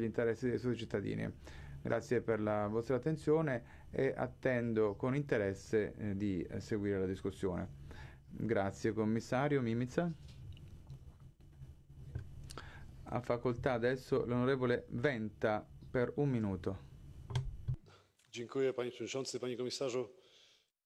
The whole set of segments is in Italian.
gli interessi dei suoi cittadini. Grazie per la vostra attenzione e attendo con interesse eh, di eh, seguire la discussione. Grazie commissario Mimica. Ha facoltà adesso l'onorevole Venta per un minuto. Dziękuję panie przewodniczący, panie komisarzu.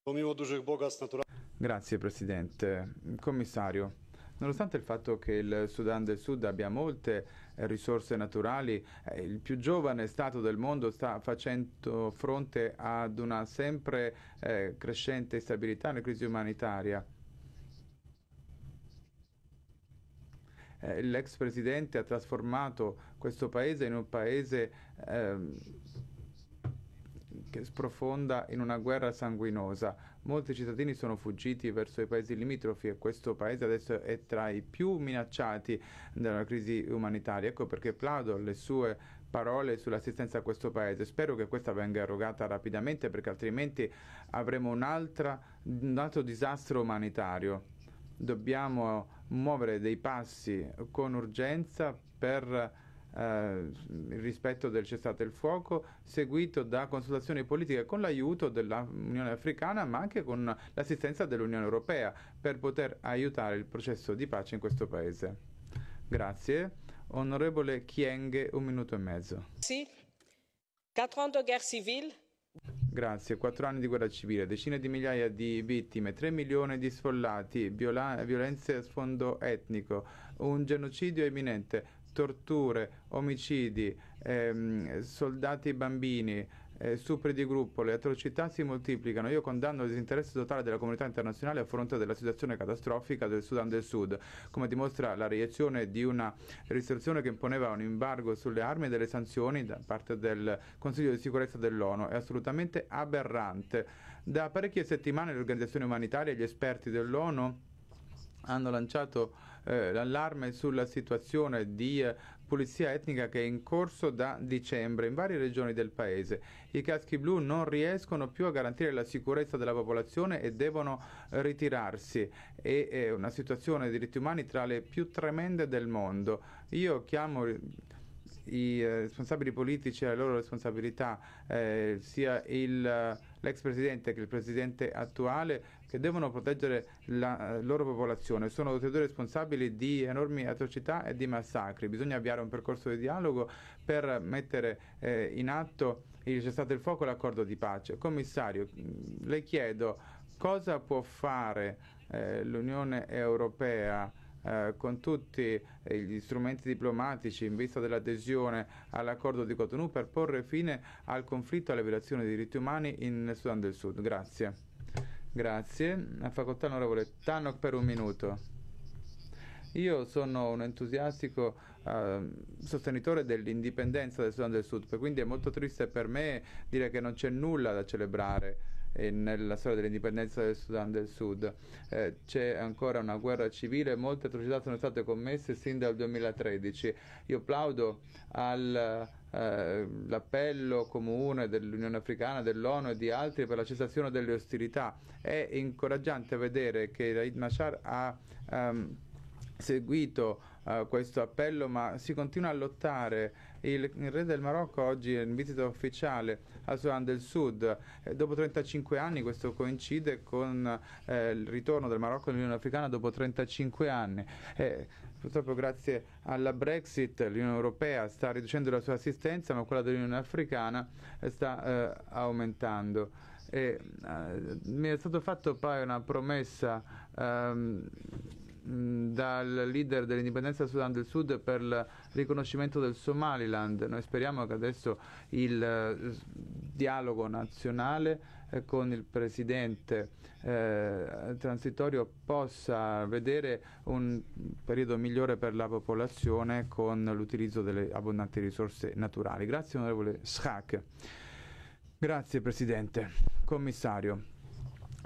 Pomimo dużych bogactw naturalnych Grazie Presidente. Commissario, Nonostante il fatto che il Sudan del Sud abbia molte eh, risorse naturali, eh, il più giovane Stato del mondo sta facendo fronte ad una sempre eh, crescente instabilità, una crisi umanitaria. Eh, l'ex presidente ha trasformato questo paese in un paese eh, che sprofonda in una guerra sanguinosa Molti cittadini sono fuggiti verso i paesi limitrofi e questo paese adesso è tra i più minacciati dalla crisi umanitaria. Ecco perché plaudo le sue parole sull'assistenza a questo paese. Spero che questa venga erogata rapidamente perché altrimenti avremo un, altro disastro umanitario. Dobbiamo muovere dei passi con urgenza per eh, il rispetto del cessate il fuoco, seguito da consultazioni politiche con l'aiuto dell'Unione Africana, ma anche con l'assistenza dell'Unione Europea per poter aiutare il processo di pace in questo paese. Grazie. Onorevole Chienghe, un minuto e mezzo. Sì. Quattro anni di guerra civile. Grazie. Quattro anni di guerra civile, decine di migliaia di vittime, tre milioni di sfollati, viola- violenze a sfondo etnico, un genocidio imminente, torture, omicidi, ehm, soldati e bambini, eh, stupri di gruppo, le atrocità si moltiplicano. Io condanno il disinteresse totale della comunità internazionale a fronte della situazione catastrofica del Sudan del Sud, come dimostra la reiezione di una risoluzione che imponeva un embargo sulle armi e delle sanzioni da parte del Consiglio di sicurezza dell'ONU. È assolutamente aberrante. Da parecchie settimane le organizzazioni umanitarie e gli esperti dell'ONU hanno lanciato eh, l'allarme sulla situazione di eh, pulizia etnica che è in corso da dicembre in varie regioni del paese. I caschi blu non riescono più a garantire la sicurezza della popolazione e devono ritirarsi. E, è eh, una situazione dei diritti umani tra le più tremende del mondo. Io chiamo i eh, responsabili politici e le loro responsabilità, eh, sia eh, l'ex presidente che il presidente attuale, che devono proteggere la eh, loro popolazione. Sono tutti e due responsabili di enormi atrocità e di massacri. Bisogna avviare un percorso di dialogo per mettere eh, in atto il cessato il fuoco e l'accordo di pace. Commissario, mm, le chiedo cosa può fare eh, l'Unione Europea? Eh, con tutti eh, gli strumenti diplomatici in vista dell'adesione all'accordo di Cotonou per porre fine al conflitto e alle violazioni dei diritti umani in Sudan del Sud. Grazie. Grazie. A facoltà onorevole Tannock per un minuto. Io sono un entusiastico eh, sostenitore dell'indipendenza del Sudan del Sud, quindi è molto triste per me dire che non c'è nulla da celebrare eh, nella storia dell'indipendenza del Sudan del Sud. Eh, c'è ancora una guerra civile, molte atrocità sono state commesse sin dal 2013. Io applaudo al eh, l'appello comune dell'Unione Africana, dell'ONU e di altri per la cessazione delle ostilità. È incoraggiante vedere che Raid Mashar ha um, seguito uh, questo appello, ma si continua a lottare. Il, il, re del Marocco oggi è in visita ufficiale a Sudan del Sud. Eh, dopo 35 anni, questo coincide con eh, il ritorno del Marocco all'Unione Africana dopo 35 anni. Eh, purtroppo grazie alla Brexit l'Unione Europea sta riducendo la sua assistenza, ma quella dell'Unione Africana eh, sta eh, aumentando. E, mi è stata fatta poi una promessa ehm, dal leader dell'indipendenza del Sudan del Sud per il riconoscimento del Somaliland. Noi speriamo che adesso il eh, dialogo nazionale eh, con il presidente eh, transitorio possa vedere un periodo migliore per la popolazione con l'utilizzo delle abbondanti risorse naturali. Grazie onorevole Schack. Grazie Presidente. Commissario.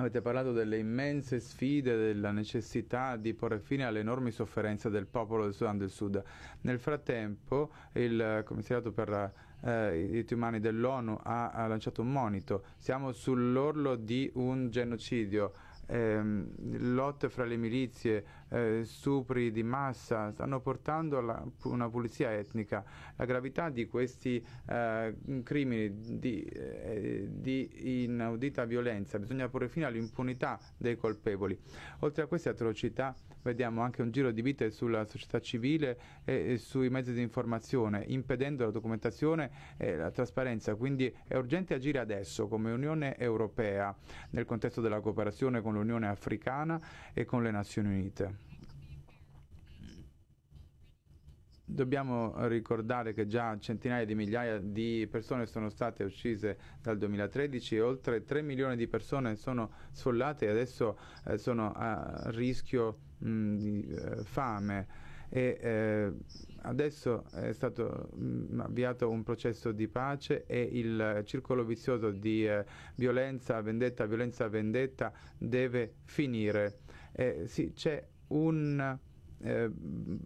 Avete parlato delle immense sfide, della necessità di porre fine alle enormi sofferenze del popolo del Sudan del Sud. Nel frattempo il eh, Commissariato per eh, i diritti umani dell'ONU ha, ha lanciato un monito. Siamo sull'orlo di un genocidio. Ehm, lotte fra le milizie, eh, stupri di massa, stanno portando a una pulizia etnica. La gravità di questi eh, crimini di, eh, di inaudita violenza bisogna porre fine all'impunità dei colpevoli. Oltre a queste atrocità vediamo anche un giro di vite sulla società civile e sui mezzi di informazione, impedendo la documentazione e la trasparenza. Quindi è urgente agire adesso come Unione Europea nel contesto della cooperazione con l'Unione Africana e con le Nazioni Unite. Dobbiamo ricordare che già centinaia di migliaia di persone sono state uccise dal 2013 e oltre 3 milioni di persone sono sfollate e adesso eh, sono a rischio di eh, fame e eh, adesso è stato mh, mm, avviato un processo di pace e il circolo vizioso di eh, violenza, vendetta, violenza, vendetta deve finire. Eh, sì, c'è un eh, mm,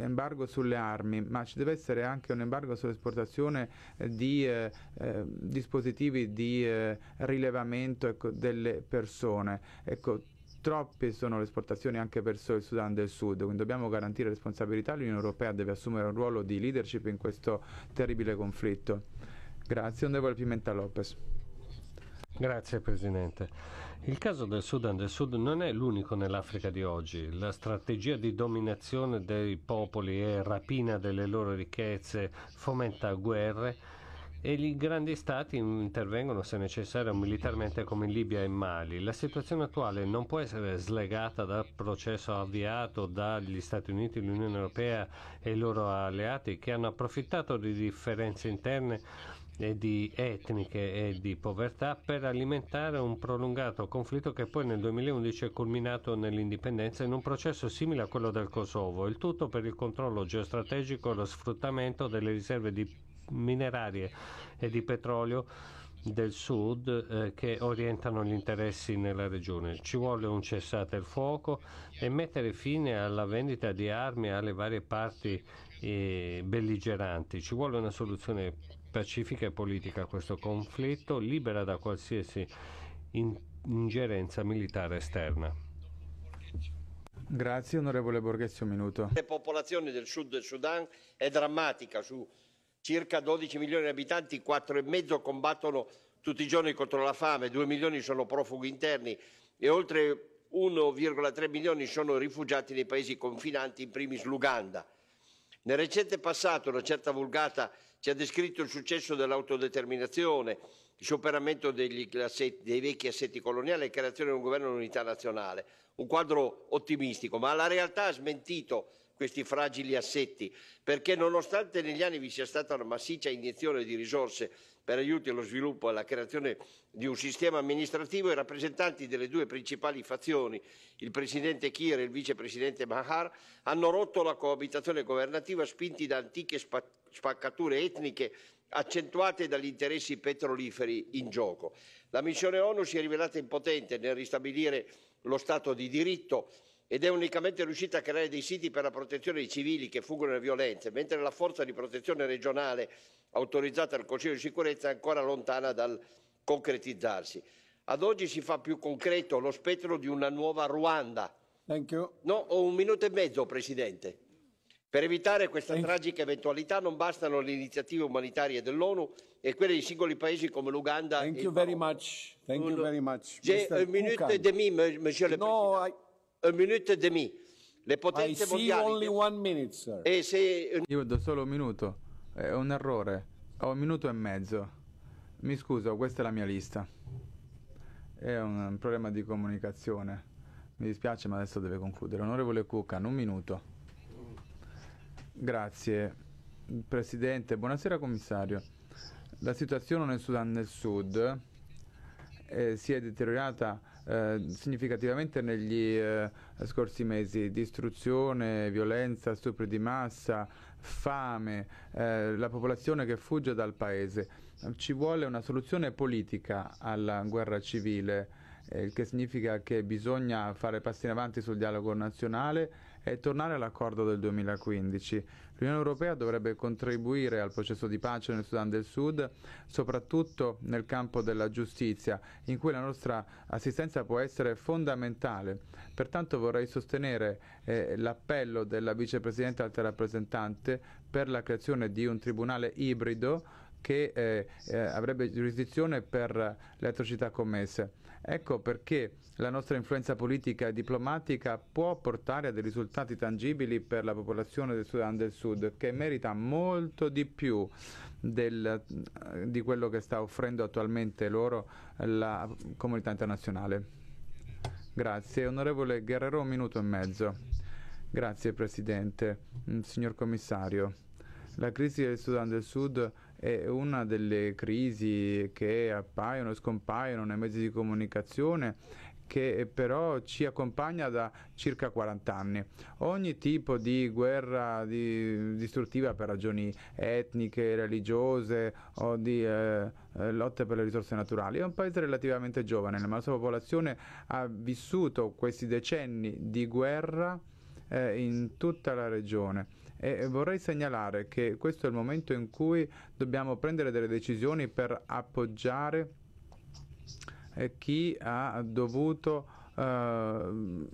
embargo sulle armi, ma ci deve essere anche un embargo sull'esportazione di eh, eh, dispositivi di eh, rilevamento ecco, delle persone. Ecco, troppe sono le esportazioni anche verso il Sudan del Sud, quindi dobbiamo garantire responsabilità, l'Unione Europea deve assumere un ruolo di leadership in questo terribile conflitto. Grazie, onorevole Pimenta Lopez. Grazie Presidente. Il caso del Sudan del Sud non è l'unico nell'Africa di oggi. La strategia di dominazione dei popoli e rapina delle loro ricchezze fomenta guerre e i grandi stati intervengono se necessario militarmente come in Libia e Mali. La situazione attuale non può essere slegata dal processo avviato dagli Stati Uniti, l'Unione Europea e i loro alleati che hanno approfittato di differenze interne e di etniche e di povertà per alimentare un prolungato conflitto che poi nel 2011 è culminato nell'indipendenza in un processo simile a quello del Kosovo, il tutto per il controllo geostrategico e lo sfruttamento delle riserve di minerarie e di petrolio del sud eh, che orientano gli interessi nella regione. Ci vuole un cessate il fuoco e mettere fine alla vendita di armi alle varie parti eh, belligeranti. Ci vuole una soluzione pacifica e politica a questo conflitto, libera da qualsiasi in- ingerenza militare esterna. Grazie onorevole Borghezio, un minuto. La popolazione del sud del Sudan è drammatica su circa 12 milioni di abitanti, 4,5 combattono tutti i giorni contro la fame, 2 milioni sono profughi interni e oltre 1,3 milioni sono rifugiati nei paesi confinanti, in primis l'Uganda. Nel recente passato una certa vulgata ci ha descritto il successo dell'autodeterminazione, discioperamento degli assetti, dei vecchi assetti coloniali e creazione di un governo di unità nazionale. Un quadro ottimistico, ma la realtà ha smentito questi fragili assetti, perché nonostante negli anni vi sia stata una massiccia iniezione di risorse per aiuti allo sviluppo e alla creazione di un sistema amministrativo, i rappresentanti delle due principali fazioni, il presidente Kiir e il vicepresidente Mahar, hanno rotto la coabitazione governativa spinti da antiche spaccature etniche accentuate dagli interessi petroliferi in gioco. La missione ONU si è rivelata impotente nel ristabilire lo Stato di diritto ed è unicamente riuscita a creare dei siti per la protezione dei civili che fuggono da violenze, mentre la forza di protezione regionale autorizzata dal Consiglio di sicurezza è ancora lontana dal concretizzarsi. Ad oggi si fa più concreto lo spettro di una nuova Ruanda. Thank you. No, ho un minuto e mezzo, Presidente per evitare questa tragica eventualità non bastano le iniziative umanitarie dell'onu e quelle di singoli paesi come l'uganda thank e you very much thank you very much j'ai une minute et monsieur le no, président I... une minute le potenze I mondiali only one minute, sir. e se io vedo solo un minuto è un errore ho un minuto e mezzo mi scuso questa è la mia lista è un problema di comunicazione mi dispiace ma adesso deve concludere onorevole Cucan un minuto Grazie Presidente, buonasera Commissario. La situazione nel Sudan del Sud eh, si è deteriorata eh, significativamente negli eh, scorsi mesi. Distruzione, violenza, stupri di massa, fame, eh, la popolazione che fugge dal paese. Ci vuole una soluzione politica alla guerra civile, il eh, che significa che bisogna fare passi in avanti sul dialogo nazionale e tornare all'accordo del 2015. L'Unione Europea dovrebbe contribuire al processo di pace nel Sudan del Sud, soprattutto nel campo della giustizia, in cui la nostra assistenza può essere fondamentale. Pertanto vorrei sostenere eh, l'appello della vicepresidente alta rappresentante per la creazione di un tribunale ibrido che eh, eh, avrebbe giurisdizione per le atrocità commesse. Ecco perché la nostra influenza politica e diplomatica può portare a dei risultati tangibili per la popolazione del Sudan del Sud, che merita molto di più del, eh, di quello che sta offrendo attualmente loro la comunità internazionale. Grazie. Onorevole Guerrero, un minuto e mezzo. Grazie Presidente. Mm, signor Commissario, la crisi del Sudan del Sud è una delle crisi che appaiono e scompaiono nei mezzi di comunicazione che però ci accompagna da circa 40 anni. Ogni tipo di guerra di, distruttiva per ragioni etniche, religiose o di eh, eh, lotte per le risorse naturali è un paese relativamente giovane, ma la sua popolazione ha vissuto questi decenni di guerra eh, in tutta la regione e vorrei segnalare che questo è il momento in cui dobbiamo prendere delle decisioni per appoggiare eh, chi ha dovuto eh,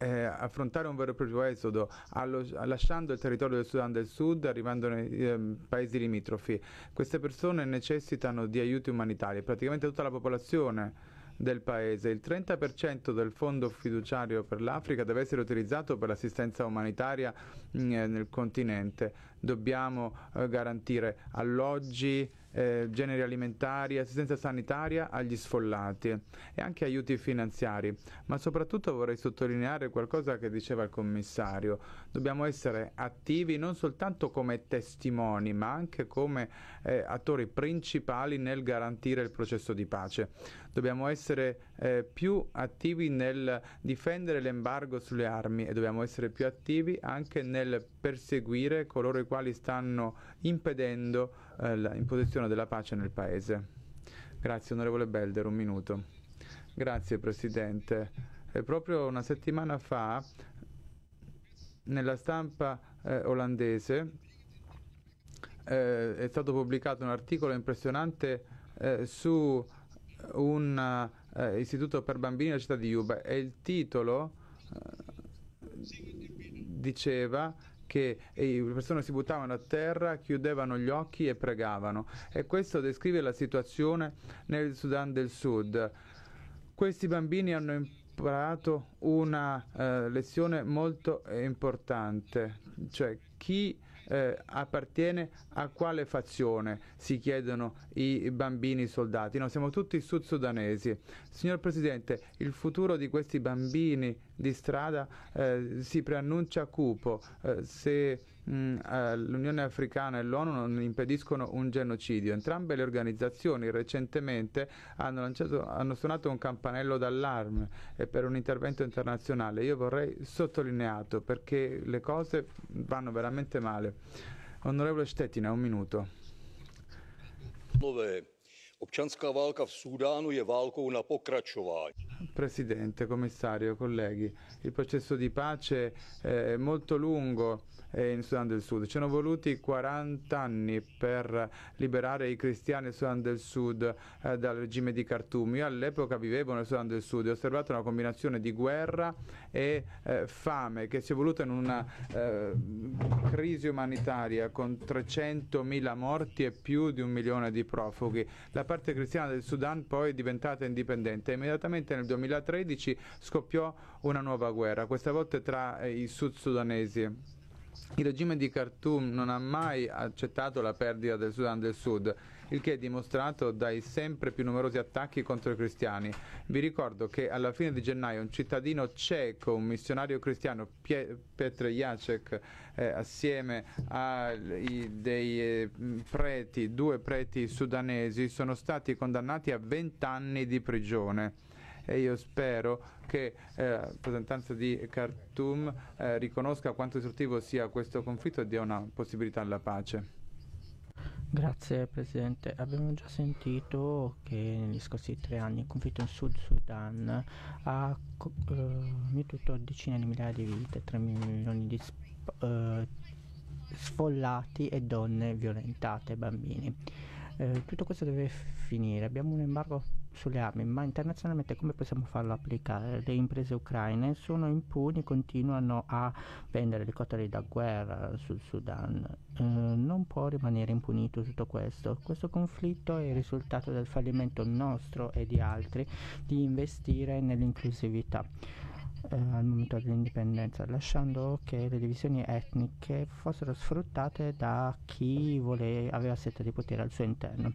eh affrontare un vero e proprio esodo, allo, lasciando il territorio del Sudan del Sud, arrivando nei eh, paesi limitrofi. Queste persone necessitano di aiuti umanitari, praticamente tutta la popolazione del Paese. Il 30% del fondo fiduciario per l'Africa deve essere utilizzato per l'assistenza umanitaria mm, nel continente. Dobbiamo eh, garantire alloggi, eh, generi alimentari, assistenza sanitaria agli sfollati e anche aiuti finanziari, ma soprattutto vorrei sottolineare qualcosa che diceva il commissario, dobbiamo essere attivi non soltanto come testimoni ma anche come eh, attori principali nel garantire il processo di pace, dobbiamo essere eh, più attivi nel difendere l'embargo sulle armi e dobbiamo essere più attivi anche nel perseguire coloro i quali stanno impedendo eh, l'imposizione della pace nel Paese. Grazie onorevole Belder, un minuto. Grazie Presidente. E eh, proprio una settimana fa nella stampa eh, olandese eh, è stato pubblicato un articolo impressionante eh, su un eh, istituto per bambini della città di Juba e il titolo diceva che le eh, persone si buttavano a terra, chiudevano gli occhi e pregavano. E questo descrive la situazione nel Sudan del Sud. Questi bambini hanno imparato una eh, lezione molto importante, cioè chi eh, appartiene a quale fazione, si chiedono i bambini soldati. No, siamo tutti sud-sudanesi. Signor Presidente, il futuro di questi bambini di strada eh, si preannuncia cupo. Eh, se Mm, eh, l'Unione Africana e l'ONU non impediscono un genocidio. Entrambe le organizzazioni recentemente hanno, lanciato, hanno suonato un campanello d'allarme eh, per un intervento internazionale. Io vorrei sottolineato perché le cose vanno veramente male. Onorevole Stettina, un minuto. Občanská válka v Súdánu je válkou na pokračování. Presidente, Commissario, colleghi, il processo di pace eh, è molto lungo eh, in Sudan del Sud. Ci sono voluti 40 anni per liberare i cristiani del Sudan del Sud eh, dal regime di Khartoum. Io all'epoca vivevo nel Sudan del Sud e ho osservato una combinazione di guerra e fame che si è voluta in una crisi umanitaria con 300.000 morti e più di un milione di profughi. La parte cristiana del Sudan poi è diventata indipendente. Immediatamente nel 2013 scoppiò una nuova guerra, questa volta tra eh, i sud-sudanesi. Il regime di Khartoum non ha mai accettato la perdita del Sudan del Sud, il che è dimostrato dai sempre più numerosi attacchi contro i cristiani. Vi ricordo che alla fine di gennaio un cittadino cieco, un missionario cristiano, Pietr Jacek, eh, assieme a i, dei eh, preti, due preti sudanesi, sono stati condannati a 20 anni di prigione e io spero che eh, la rappresentanza di Khartoum eh, riconosca quanto istruttivo sia questo conflitto e dia una possibilità alla pace. Grazie Presidente, abbiamo già sentito che negli scorsi tre anni il conflitto in Sud Sudan ha eh, mietuto decine di migliaia di vite, 3 milioni di eh, sfollati e donne violentate, bambini. Eh, tutto questo deve finire, abbiamo un embargo sulle armi, ma internazionalmente come possiamo farlo applicare? Le imprese ucraine sono impuni, continuano a vendere elicotteri da guerra sul Sudan. Eh, non può rimanere impunito tutto questo. Questo conflitto è il risultato del fallimento nostro e di altri di investire nell'inclusività. Eh, al momento dell'indipendenza, lasciando che le divisioni etniche fossero sfruttate da chi vole- aveva sete di potere al suo interno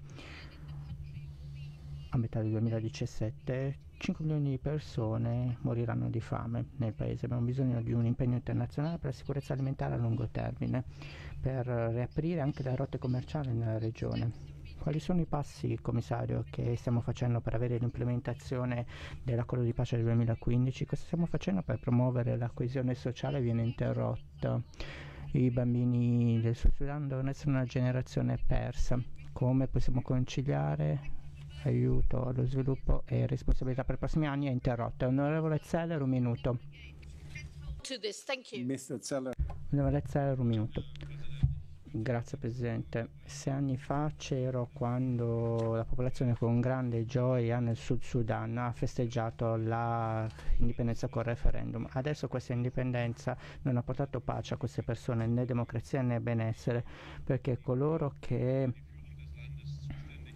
a metà del 2017 5 milioni di persone moriranno di fame nel paese. Abbiamo bisogno di un impegno internazionale per la sicurezza alimentare a lungo termine, per riaprire anche le rotte commerciali nella regione. Quali sono i passi, commissario, che stiamo facendo per avere l'implementazione dell'accordo di pace del 2015? Cosa stiamo facendo per promuovere la coesione sociale viene interrotta? I bambini del Sud Sudan devono essere una generazione persa. Come possiamo conciliare aiuto allo sviluppo e responsabilità per i prossimi anni è interrotta. Onorevole Zeller, un minuto. Onorevole Zeller, un minuto. Grazie Presidente. Sei anni fa c'ero quando la popolazione con grande gioia nel Sud Sudan ha festeggiato l'indipendenza col referendum. Adesso questa indipendenza non ha portato pace a queste persone né democrazia né benessere perché coloro che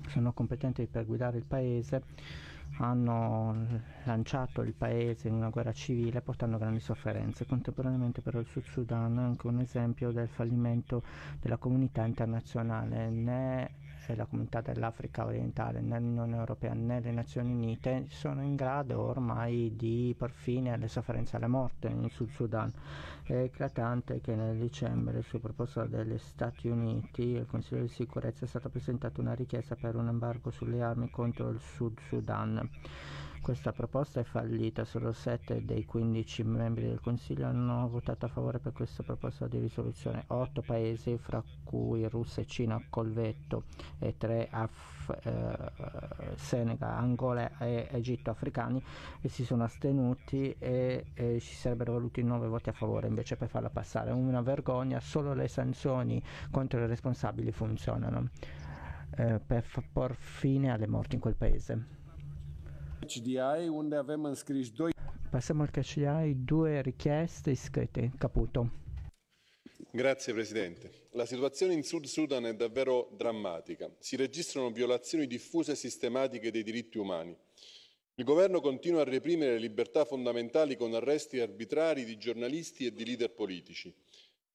sono competenti per guidare il paese hanno lanciato il paese in una guerra civile portando grandi sofferenze. Contemporaneamente però il Sud Sudan è anche un esempio del fallimento della comunità internazionale, né cioè la comunità dell'Africa orientale nell'Unione Europea, nelle Nazioni Unite, sono in grado ormai di por fine alle sofferenze e alla morte in Sud Sudan. È eclatante che nel dicembre, su proposta degli Stati Uniti, il Consiglio di sicurezza è stata presentata una richiesta per un embargo sulle armi contro il Sud Sudan. Questa proposta è fallita, solo 7 dei 15 membri del Consiglio hanno votato a favore per questa proposta di risoluzione, 8 paesi fra cui Russia e Cina Colvetto e 3 Af- eh, Senegal, Angola e Egitto africani e si sono astenuti e, e ci sarebbero voluti 9 voti a favore invece per farla passare. Una vergogna, solo le sanzioni contro i responsabili funzionano eh, per f- por fine alle morti in quel paese. CDI unde avem înscriși doi. Passiamo al CDI, due richieste iscritte. Caputo. Grazie Presidente. La situazione in Sud Sudan è davvero drammatica. Si registrano violazioni diffuse e sistematiche dei diritti umani. Il governo continua a reprimere le libertà fondamentali con arresti arbitrari di giornalisti e di leader politici.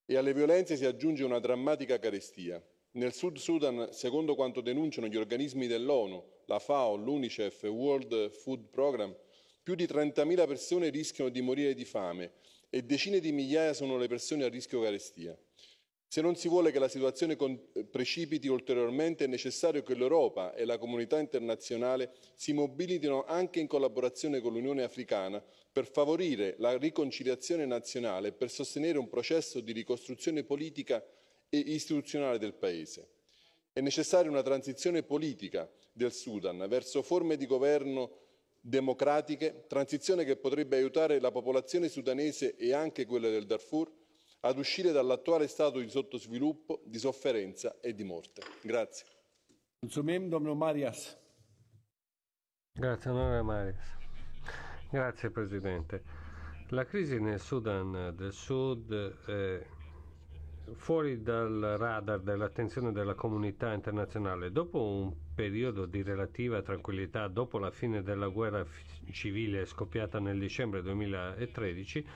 E alle violenze si aggiunge una drammatica carestia nel sud sudan secondo quanto denunciano gli organismi dell'onu la fao l'unicef e il world food programme più di trenta persone rischiano di morire di fame e decine di migliaia sono le persone a rischio carestia. se non si vuole che la situazione eh, precipiti ulteriormente è necessario che l'europa e la comunità internazionale si mobilitino anche in collaborazione con l'unione africana per favorire la riconciliazione nazionale e per sostenere un processo di ricostruzione politica e istituzionale del Paese. È necessaria una transizione politica del Sudan verso forme di governo democratiche, transizione che potrebbe aiutare la popolazione sudanese e anche quella del Darfur ad uscire dall'attuale stato di sottosviluppo, di sofferenza e di morte. Grazie. Grazie, onorevole Marias. Grazie, Presidente. La crisi nel Sudan del Sud eh, fuori dal radar dell'attenzione della comunità internazionale. Dopo un periodo di relativa tranquillità, dopo la fine della guerra civile scoppiata nel dicembre 2013,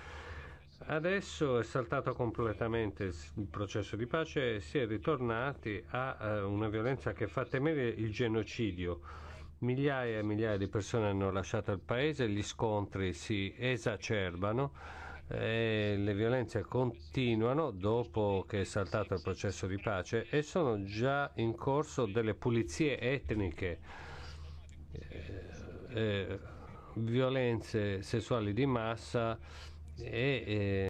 Adesso è saltato completamente il processo di pace e si è ritornati a eh, una violenza che fa temere il genocidio. Migliaia e migliaia di persone hanno lasciato il paese, gli scontri si esacerbano e le violenze continuano dopo che è saltato il processo di pace e sono già in corso delle pulizie etniche, eh, eh, violenze sessuali di massa e... Eh,